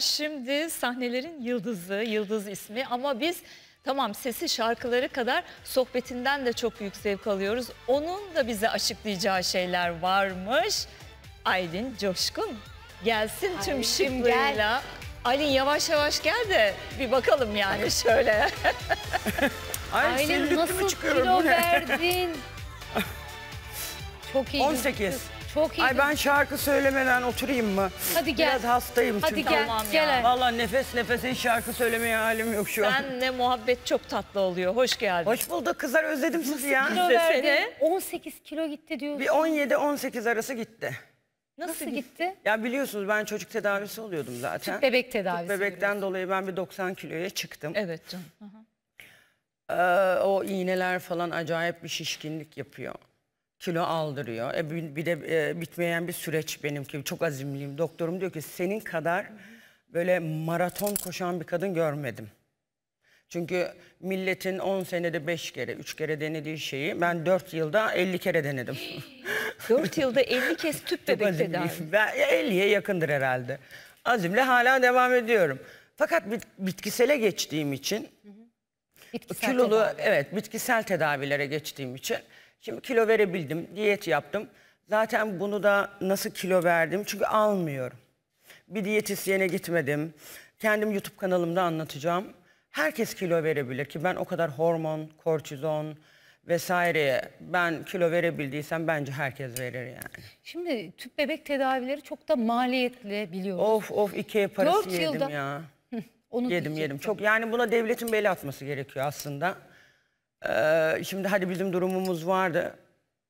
Şimdi sahnelerin yıldızı, yıldız ismi ama biz tamam sesi şarkıları kadar sohbetinden de çok büyük zevk alıyoruz. Onun da bize açıklayacağı şeyler varmış. Aylin Coşkun gelsin tüm Aylin'cim Aylin yavaş yavaş gel de bir bakalım yani şöyle. Aylin, nasıl çıkıyorum, kilo verdin? çok iyi. 18. Çok iyi. Ay ben şarkı söylemeden oturayım mı? Hadi gel. Biraz hastayım Hadi gel. Tamam gel. Valla nefes nefese şarkı söylemeye halim yok şu an. Senle muhabbet çok tatlı oluyor. Hoş geldin. Hoş bulduk kızlar özledim sizi ya. Kilo verdin. 18 kilo gitti diyorsun. Bir 17-18 arası gitti. Nasıl, gitti? Ya biliyorsunuz ben çocuk tedavisi oluyordum zaten. Tüp bebek tedavisi. Tüp bebekten dolayı ben bir 90 kiloya çıktım. Evet canım. Hı Ee, o iğneler falan acayip bir şişkinlik yapıyor kilo aldırıyor. E, bir de e, bitmeyen bir süreç benimki. Çok azimliyim. Doktorum diyor ki senin kadar böyle maraton koşan bir kadın görmedim. Çünkü milletin 10 senede 5 kere, 3 kere denediği şeyi ben 4 yılda 50 kere denedim. 4 yılda 50 kez tüp bebek tedavisi. 50'ye yakındır herhalde. Azimle hala devam ediyorum. Fakat bit bitkisele geçtiğim için, hı hı. bitkisel kilolu, tedavi. evet bitkisel tedavilere geçtiğim için Şimdi kilo verebildim, diyet yaptım. Zaten bunu da nasıl kilo verdim? Çünkü almıyorum. Bir diyetisyene gitmedim. Kendim YouTube kanalımda anlatacağım. Herkes kilo verebilir ki ben o kadar hormon, kortizon vesaireye ben kilo verebildiysem bence herkes verir yani. Şimdi tüp bebek tedavileri çok da maliyetli biliyoruz. Of of Ikea parası Dört yedim yılda... ya. Onu yedim yedim. Çok yani buna devletin bel atması gerekiyor aslında. Ee, şimdi hadi bizim durumumuz vardı.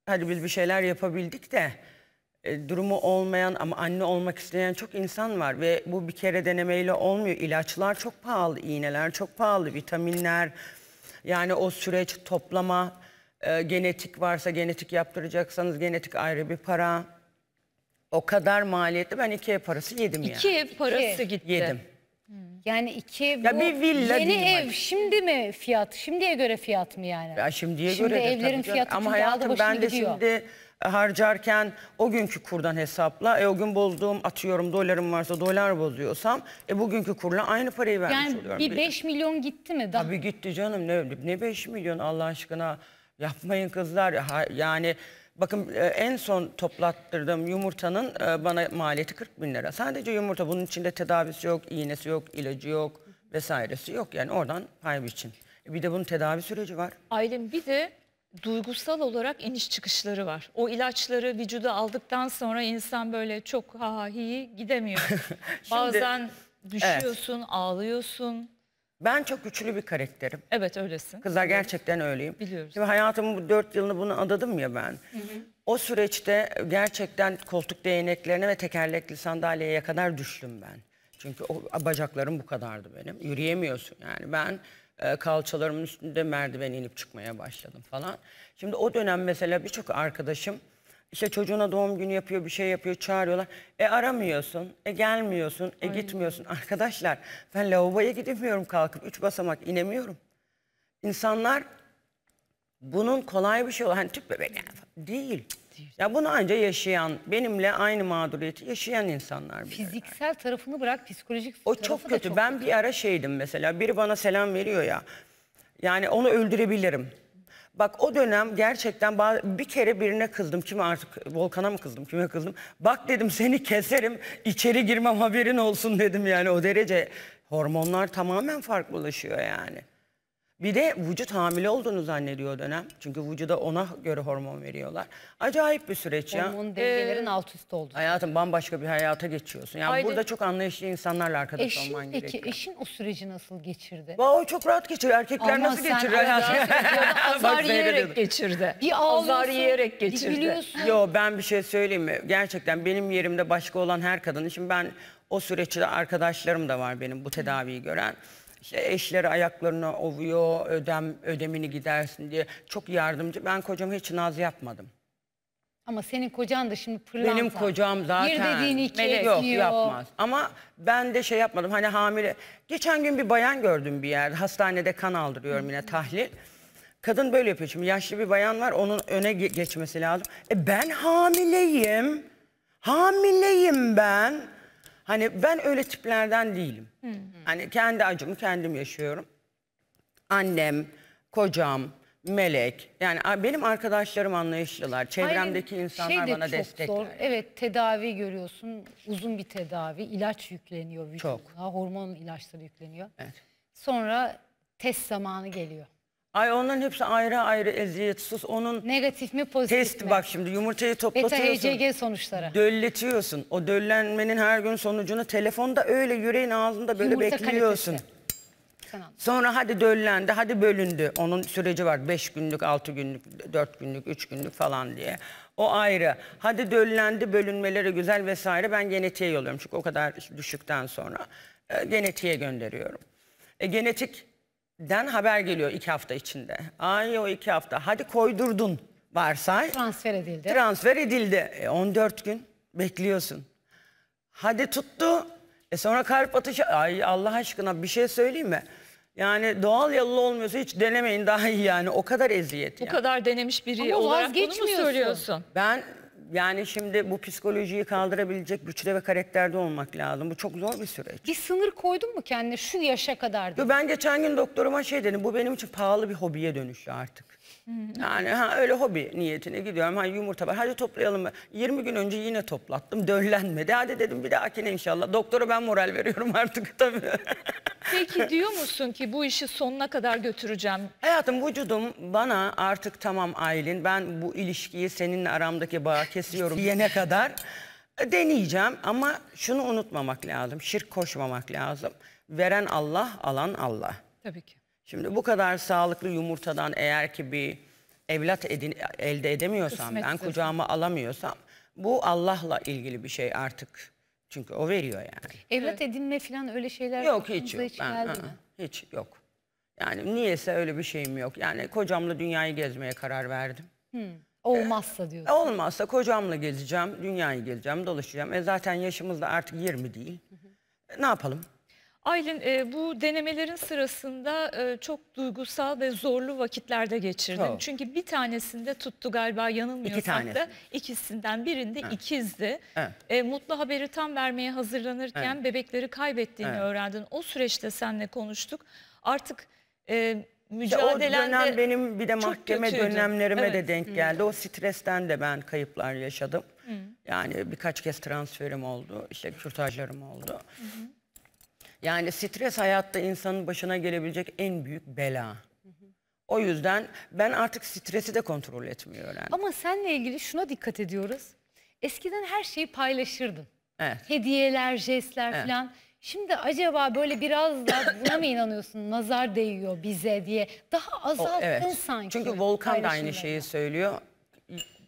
Hadi biz bir şeyler yapabildik de e, durumu olmayan ama anne olmak isteyen çok insan var ve bu bir kere denemeyle olmuyor. İlaçlar çok pahalı, iğneler çok pahalı, vitaminler yani o süreç toplama e, genetik varsa genetik yaptıracaksanız genetik ayrı bir para. O kadar maliyetli ben iki ev parası yedim yani. İki ev parası gitti. Yedim. Yani iki ya bu bir villa yeni değil ev şimdi mi fiyat? Şimdiye göre fiyat mı yani? Ya şimdiye şimdi göre de, evlerin tabii fiyatı Ama hayatım ben de gidiyor. şimdi e, harcarken o günkü kurdan hesapla. E o gün bozduğum atıyorum dolarım varsa dolar bozuyorsam e bugünkü kurla aynı parayı vermiş yani oluyorum. Yani bir 5 milyon gitti mi? Daha... Tabii gitti canım ne, ne 5 milyon Allah aşkına yapmayın kızlar yani Bakın e, en son toplattırdığım yumurtanın e, bana maliyeti 40 bin lira. Sadece yumurta bunun içinde tedavisi yok, iğnesi yok, ilacı yok vesairesi yok. Yani oradan pay için. E, bir de bunun tedavi süreci var. Aylin bir de duygusal olarak iniş çıkışları var. O ilaçları vücuda aldıktan sonra insan böyle çok ha ha hi gidemiyor. Şimdi, Bazen düşüyorsun, evet. ağlıyorsun. Ben çok güçlü bir karakterim. Evet öylesin. Kızlar gerçekten öyleyim. Biliyoruz. Şimdi hayatımın bu dört yılını bunu adadım ya ben. Hı hı. O süreçte gerçekten koltuk değneklerine ve tekerlekli sandalyeye kadar düştüm ben. Çünkü o bacaklarım bu kadardı benim. Yürüyemiyorsun yani. Ben e, kalçalarımın üstünde merdiven inip çıkmaya başladım falan. Şimdi o dönem mesela birçok arkadaşım işte çocuğuna doğum günü yapıyor, bir şey yapıyor, çağırıyorlar. E aramıyorsun, e gelmiyorsun, e Aynen. gitmiyorsun. Arkadaşlar ben lavaboya gidemiyorum kalkıp. Üç basamak inemiyorum. İnsanlar bunun kolay bir şey olan hani tüp bebek yani. değil. Ya bunu anca yaşayan, benimle aynı mağduriyeti yaşayan insanlar bilirler. Fiziksel tarafını bırak, psikolojik O tarafı çok da kötü. Çok ben bir ara şeydim mesela. Biri bana selam veriyor ya. Yani onu öldürebilirim. Bak o dönem gerçekten bir kere birine kızdım. Kime artık Volkan'a mı kızdım kime kızdım. Bak dedim seni keserim içeri girmem haberin olsun dedim yani o derece. Hormonlar tamamen farklılaşıyor yani. Bir de vücut hamile olduğunu zannediyor dönem. Çünkü vücuda ona göre hormon veriyorlar. Acayip bir süreç ya. Hormon dengelerin ee, alt üst oldu. Hayatım bambaşka bir hayata geçiyorsun. Yani Ayrıca- burada çok anlayışlı insanlarla arkadaş olman Eşin peki, gerekiyor. eşin o süreci nasıl geçirdi? Vallahi o çok rahat geçiriyor. Erkekler Ama nasıl sen geçirir hayatı? Azar yiyerek geçirdi. Bir Azar yiyerek geçirdi. gülüyorsun. Yo ben bir şey söyleyeyim mi? Gerçekten benim yerimde başka olan her kadın. Şimdi ben o süreçte arkadaşlarım da var benim bu tedaviyi gören. İşte eşleri ayaklarını ovuyor, ödem ödemini gidersin diye. Çok yardımcı. Ben kocam hiç naz yapmadım. Ama senin kocan da şimdi pırlanta. Benim kocam zaten. Bir dediğini iki melek, Yok yapmaz. Ama ben de şey yapmadım. Hani hamile. Geçen gün bir bayan gördüm bir yerde. Hastanede kan aldırıyorum yine tahlil. Kadın böyle yapıyor. Şimdi yaşlı bir bayan var. Onun öne geçmesi lazım. E ben hamileyim. Hamileyim ben. Hani ben öyle tiplerden değilim. Hı hı. Hani kendi acımı kendim yaşıyorum. Annem, kocam, melek. Yani benim arkadaşlarım anlayışlılar. Çevremdeki Aynen, insanlar şey de bana destekler. Evet tedavi görüyorsun. Uzun bir tedavi. İlaç yükleniyor vücuduna. Çok. Hormon ilaçları yükleniyor. Evet. Sonra test zamanı geliyor. Ay onların hepsi ayrı ayrı eziyetsiz. Onun Negatif mi pozitif test mi? bak şimdi yumurtayı Beta toplatıyorsun. HCG sonuçları. Dölletiyorsun. O döllenmenin her gün sonucunu telefonda öyle yüreğin ağzında böyle Yumurta bekliyorsun. kalitesi. Tamam. Sonra hadi döllendi, hadi bölündü. Onun süreci var. 5 günlük, 6 günlük, 4 günlük, 3 günlük falan diye. O ayrı. Hadi döllendi, bölünmeleri güzel vesaire. Ben genetiğe yolluyorum. Çünkü o kadar düşükten sonra e, genetiğe gönderiyorum. E, genetik den haber geliyor iki hafta içinde. Ay o iki hafta. Hadi koydurdun varsay. Transfer edildi. Transfer edildi. E, 14 gün bekliyorsun. Hadi tuttu. E sonra kalp atışı. Ay Allah aşkına bir şey söyleyeyim mi? Yani doğal yallı olmuyorsa hiç denemeyin daha iyi yani. O kadar eziyet. Bu yani. kadar denemiş biri Ama olarak bunu mu söylüyorsun? Ben yani şimdi bu psikolojiyi kaldırabilecek güçte ve karakterde olmak lazım. Bu çok zor bir süreç. Bir sınır koydun mu kendine şu yaşa kadar? Yo, ben geçen gün doktoruma şey dedim. Bu benim için pahalı bir hobiye dönüşüyor artık. Yani ha, öyle hobi niyetine gidiyorum. Ha, yumurta var. Hadi toplayalım. 20 gün önce yine toplattım. Döllenmedi. Hadi dedim bir dahakine inşallah. Doktora ben moral veriyorum artık tabii. Peki diyor musun ki bu işi sonuna kadar götüreceğim? Hayatım vücudum bana artık tamam Aylin ben bu ilişkiyi seninle aramdaki bağı kesiyorum diyene kadar e, deneyeceğim. Ama şunu unutmamak lazım. Şirk koşmamak lazım. Veren Allah, alan Allah. Tabii ki. Şimdi bu kadar sağlıklı yumurtadan eğer ki bir evlat edin, elde edemiyorsam, Kısmetsiz. ben kucağıma alamıyorsam bu Allah'la ilgili bir şey artık. Çünkü o veriyor yani. Evlat edinme falan öyle şeyler yok hiç yok. Hiç, ben, ı ı-ı, -ı, hiç yok. Yani niyeyse öyle bir şeyim yok. Yani kocamla dünyayı gezmeye karar verdim. Hmm. E, olmazsa diyorsun. Olmazsa kocamla gezeceğim, dünyayı gezeceğim, dolaşacağım. E zaten yaşımız da artık 20 değil. Hı hı. E, ne yapalım? Aylin e, bu denemelerin sırasında e, çok duygusal ve zorlu vakitlerde geçirdim Çok. Oh. Çünkü bir tanesinde tuttu galiba yanılmıyorsak İki da ikisinden birinde evet. ikizdi. Evet. E, mutlu haberi tam vermeye hazırlanırken evet. bebekleri kaybettiğini evet. öğrendin. O süreçte seninle konuştuk. Artık e, mücadelende işte o dönem benim bir de mahkeme dönemlerime evet. de denk Hı. geldi. O stresten de ben kayıplar yaşadım. Hı. Yani birkaç kez transferim oldu, işte kürtajlarım oldu. Hı. Yani stres hayatta insanın başına gelebilecek en büyük bela. O yüzden ben artık stresi de kontrol etmiyorum. öğrendim. Ama seninle ilgili şuna dikkat ediyoruz. Eskiden her şeyi paylaşırdın. Evet. Hediyeler, jestler Evet. falan. Şimdi acaba böyle biraz da buna mı inanıyorsun? Nazar değiyor bize diye. Daha O- azalttın sanki. Çünkü Volkan da aynı şeyi söylüyor.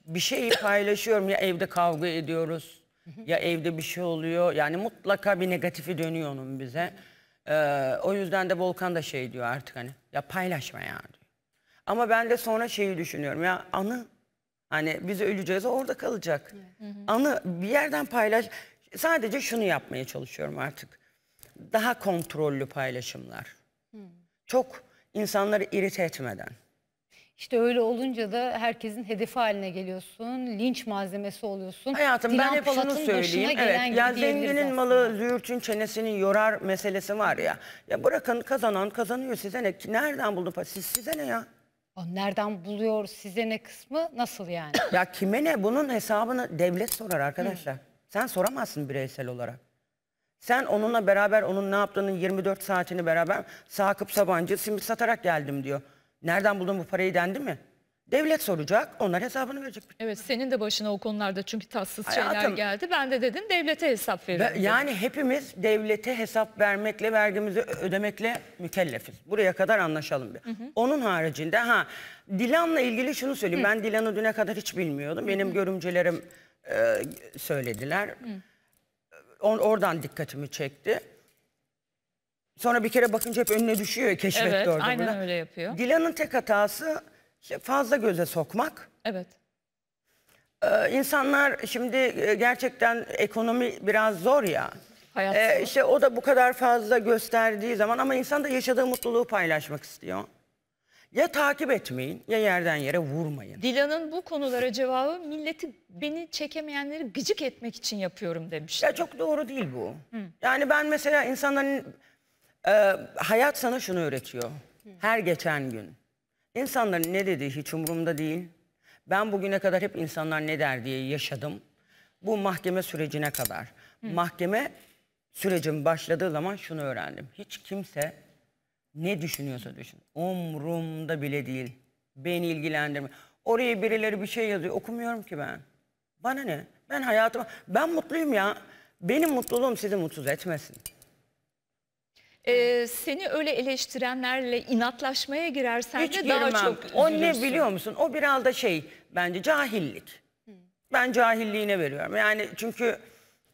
Bir şeyi paylaşıyorum ya evde kavga ediyoruz ya evde bir şey oluyor. Yani mutlaka bir negatifi dönüyor onun bize. Ee, o yüzden de Volkan da şey diyor artık hani ya paylaşma ya diyor. Ama ben de sonra şeyi düşünüyorum ya anı hani biz öleceğiz orada kalacak. anı bir yerden paylaş. Sadece şunu yapmaya çalışıyorum artık. Daha kontrollü paylaşımlar. Çok insanları irite etmeden. İşte öyle olunca da herkesin hedefi haline geliyorsun. Linç malzemesi oluyorsun. Hayatım Dilan ben hep Polat'ın şunu söyleyeyim. Evet, ya zenginin malı züğürtün çenesini yorar meselesi var ya. Ya bırakın kazanan kazanıyor size ne? Nereden buldun? Siz size ne ya? O nereden buluyor size ne kısmı nasıl yani? ya kime ne? Bunun hesabını devlet sorar arkadaşlar. Hı. Sen soramazsın bireysel olarak. Sen onunla beraber onun ne yaptığının 24 saatini beraber Sakıp Sabancı simit satarak geldim diyor. Nereden buldun bu parayı dendi mi? Devlet soracak, onlar hesabını verecek. Evet, senin de başına o konularda çünkü tatsız şeyler Hayatım, geldi. Ben de dedim devlete hesap verin. Yani hepimiz devlete hesap vermekle, vergimizi ödemekle mükellefiz. Buraya kadar anlaşalım bir. Hı hı. Onun haricinde ha Dilan'la ilgili şunu söyleyeyim. Hı. Ben Dilan'ı düne kadar hiç bilmiyordum. Benim hı hı. görümcelerim e, söylediler. Hı. Or oradan dikkatimi çekti. Sonra bir kere bakınca hep önüne düşüyor ya, keşfetti Evet, orada aynen bunu. öyle yapıyor. Dilan'ın tek hatası işte fazla göze sokmak. Evet. Ee, insanlar şimdi e, gerçekten ekonomi biraz zor ya. Hayat Ee, zor. o da bu kadar fazla gösterdiği zaman ama insan da yaşadığı mutluluğu paylaşmak istiyor. Ya takip etmeyin ya yerden yere vurmayın. Dilan'ın bu konulara cevabı milleti beni çekemeyenleri gıcık etmek için yapıyorum demiş. Ya çok doğru değil bu. Yani ben mesela insanların ee, hayat sana şunu öğretiyor. Her geçen gün. İnsanların ne dediği hiç umurumda değil. Ben bugüne kadar hep insanlar ne der diye yaşadım. Bu mahkeme sürecine kadar. Mahkeme sürecim başladığı zaman şunu öğrendim. Hiç kimse ne düşünüyorsa düşün. Umurumda bile değil. Beni ilgilendirmiyor. Oraya birileri bir şey yazıyor. Okumuyorum ki ben. Bana ne? Ben hayatıma... Ben mutluyum ya. Benim mutluluğum sizi mutsuz etmesin. Ee, seni öyle eleştirenlerle inatlaşmaya girersen Hiç de girmem. daha çok O ne biliyor musun? O biraz da şey bence cahillik. Ben cahilliğine veriyorum. Yani çünkü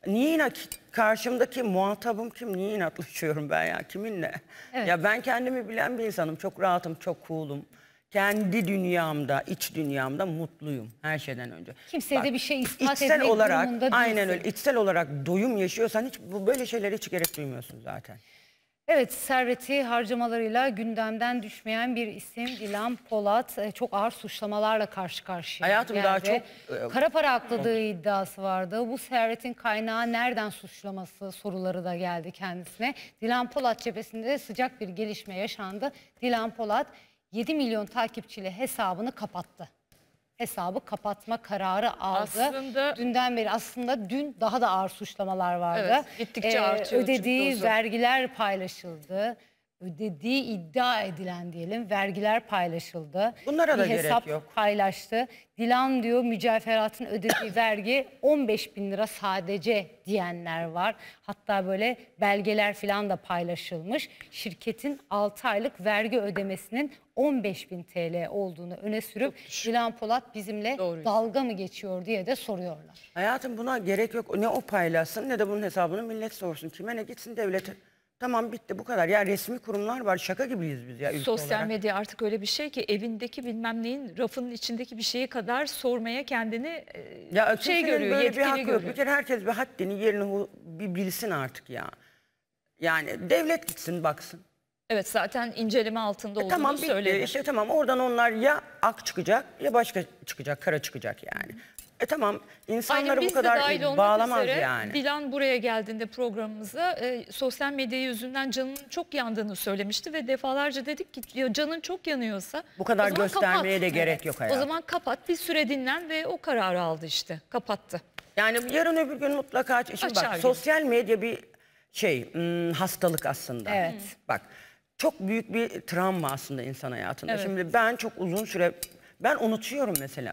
niye inat karşımdaki muhatabım kim? Niye inatlaşıyorum ben ya kiminle? Evet. Ya ben kendimi bilen bir insanım. Çok rahatım, çok cool'um. Kendi dünyamda, iç dünyamda mutluyum her şeyden önce. Kimseye Bak, de bir şey ispat içsel etmek olarak, durumunda değilsin. Aynen öyle. İçsel olarak doyum yaşıyorsan hiç bu böyle şeyleri hiç gerek duymuyorsun zaten. Evet serveti harcamalarıyla gündemden düşmeyen bir isim Dilan Polat e, çok ağır suçlamalarla karşı karşıya Hayatım geldi. daha çok... E, Kara para akladığı iddiası vardı. Bu servetin kaynağı nereden suçlaması soruları da geldi kendisine. Dilan Polat cephesinde sıcak bir gelişme yaşandı. Dilan Polat 7 milyon takipçili hesabını kapattı hesabı kapatma kararı aldı. Aslında dünden beri aslında dün daha da ağır suçlamalar vardı. Evet, gittikçe ee, artıyor. Ödediği vergiler paylaşıldı ödediği iddia edilen diyelim vergiler paylaşıldı. Bunlara da bir gerek hesap yok. paylaştı. Dilan diyor mücevheratın ödediği vergi 15 bin lira sadece diyenler var. Hatta böyle belgeler falan da paylaşılmış. Şirketin 6 aylık vergi ödemesinin 15 bin TL olduğunu öne sürüp Dilan Polat bizimle Doğru. dalga mı geçiyor diye de soruyorlar. Hayatım buna gerek yok. Ne o paylaşsın ne de bunun hesabını millet sorsun. Kime ne gitsin devlete. Tamam bitti bu kadar. Ya resmi kurumlar var şaka gibiyiz biz ya ülke Sosyal olarak. medya artık öyle bir şey ki evindeki bilmem neyin rafının içindeki bir şeye kadar sormaya kendini e, ya şey görüyor, böyle bir hakkı görüyor. Yok. Bir kere herkes bir haddini yerini bir bilsin artık ya. Yani devlet gitsin baksın. Evet zaten inceleme altında e, olduğunu tamam, söyledi. Tamam işte tamam oradan onlar ya ak çıkacak ya başka çıkacak kara çıkacak yani. E tamam insanları Aynen, bu kadar bağlamaz üzere, yani. Dilan buraya geldiğinde programımıza e, sosyal medya yüzünden canının çok yandığını söylemişti ve defalarca dedik ki canın çok yanıyorsa bu kadar göstermeye kapat. de gerek yok hayatım. O zaman kapat bir süre dinlen ve o kararı aldı işte kapattı. Yani yarın öbür gün mutlaka şimdi bak sosyal medya bir şey hmm, hastalık aslında. Evet. Hmm. Bak çok büyük bir travma aslında insan hayatında. Evet. Şimdi ben çok uzun süre ben unutuyorum mesela.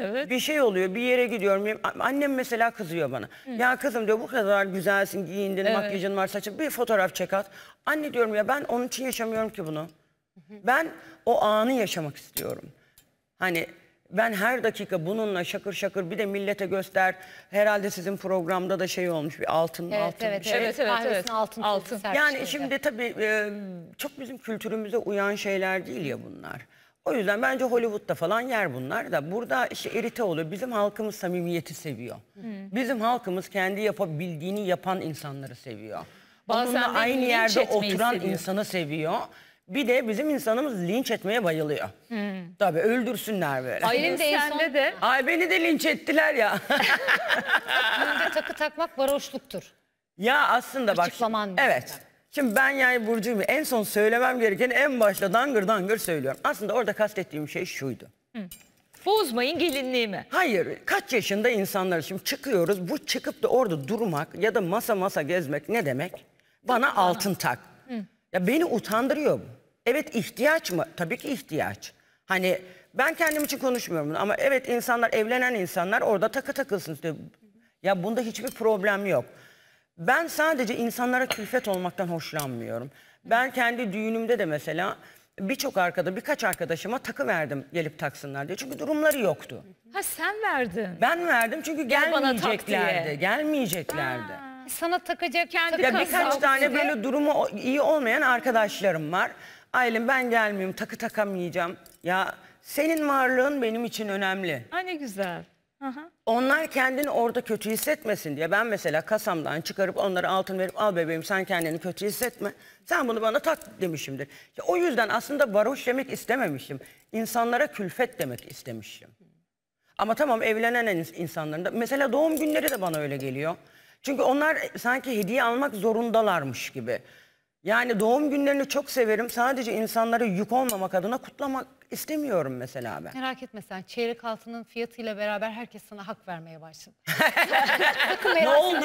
Evet. Bir şey oluyor bir yere gidiyorum. Annem mesela kızıyor bana. Ya kızım diyor bu kadar güzelsin giyindin makyajın var saçın bir fotoğraf çek at. Anne diyorum ya ben onun için yaşamıyorum ki bunu. Ben o anı yaşamak istiyorum. Hani ben her dakika bununla şakır şakır bir de millete göster. Herhalde sizin programda da şey olmuş bir altın altın bir şey. Evet, evet, evet. altın. Altın. Yani şimdi tabii çok bizim kültürümüze uyan şeyler değil ya bunlar. O yüzden bence Hollywood'da falan yer bunlar da burada işte erite olur. Bizim halkımız samimiyeti seviyor. Hmm. Bizim halkımız kendi yapabildiğini yapan insanları seviyor. Bazen Onunla aynı yerde oturan seviyor. insanı seviyor. Bir de bizim insanımız linç etmeye bayılıyor. Hmm. Tabii öldürsünler böyle. Aylin de en son de Ay beni de linç ettiler ya. düğünde takı takmak varoşluktur. Ya aslında bak. Açıklaman mı? Evet. Şimdi ben yani Burcu'yum. En son söylemem gereken en başta dangır dangır söylüyorum. Aslında orada kastettiğim şey şuydu. Hı. Bozmayın gelinliği mi? Hayır. Kaç yaşında insanlar şimdi çıkıyoruz. Bu çıkıp da orada durmak ya da masa masa gezmek ne demek? Bana Hı. altın tak. Hı. Ya beni utandırıyor bu. Evet ihtiyaç mı? Tabii ki ihtiyaç. Hani ben kendim için konuşmuyorum ama evet insanlar evlenen insanlar orada takı takılsın. diyor. Ya bunda hiçbir problem yok. Ben sadece insanlara külfet olmaktan hoşlanmıyorum. Ben kendi düğünümde de mesela birçok arkada birkaç arkadaşıma takı verdim gelip taksınlar diye. Çünkü durumları yoktu. Ha sen verdin. Ben verdim çünkü Gel bana gelmeyeceklerdi. Gelmeyeceklerdi. Sana takacak kendi Ya birkaç kazan. tane böyle durumu iyi olmayan arkadaşlarım var. Aylin ben gelmiyorum takı takamayacağım. Ya senin varlığın benim için önemli. Ha ne güzel. Onlar kendini orada kötü hissetmesin diye ben mesela kasamdan çıkarıp onlara altın verip al bebeğim sen kendini kötü hissetme. Sen bunu bana tak demişimdir. İşte o yüzden aslında varoş demek istememişim. İnsanlara külfet demek istemişim. Ama tamam evlenen insanların da mesela doğum günleri de bana öyle geliyor. Çünkü onlar sanki hediye almak zorundalarmış gibi. Yani doğum günlerini çok severim. Sadece insanları yük olmamak adına kutlamak istemiyorum mesela ben. Merak etme sen çeyrek altının fiyatıyla beraber herkes sana hak vermeye başladı. takım ne oldu?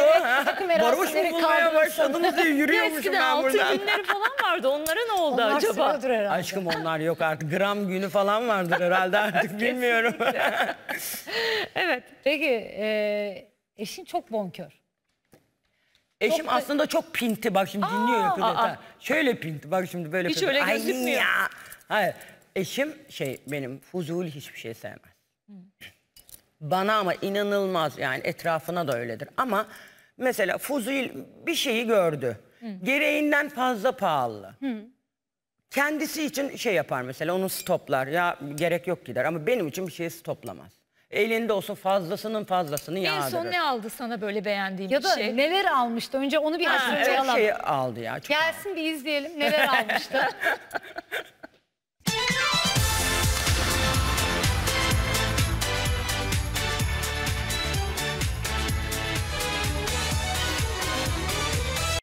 Barış mı bulmaya başladınız diye yürüyormuşum Eskiden ben buradan. altın günleri falan vardı onlara ne oldu onlar acaba? Aşkım onlar yok artık gram günü falan vardır herhalde artık bilmiyorum. evet. Peki e, eşin çok bonkör. Eşim Çok- aslında çok pinti bak şimdi dinliyor yakında. aa. Şöyle pinti bak şimdi böyle. Hiç öyle Ay gözükmüyor. ya. Hayır. Eşim şey benim Fuzul hiçbir şey sevmez. Hmm. Bana ama inanılmaz yani etrafına da öyledir. Ama mesela fuzul bir şeyi gördü. Hmm. Gereğinden fazla pahalı. Hmm. Kendisi için şey yapar mesela onu stoplar. Ya gerek yok gider ama benim için bir şeyi stoplamaz. Elinde olsun fazlasının fazlasını en yağdırır. En son ne aldı sana böyle beğendiğin ya bir şey? Ya da neler almıştı? Önce onu bir hatırlayalım. Her şeyi aldı ya. Çok Gelsin aldı. bir izleyelim neler almıştı.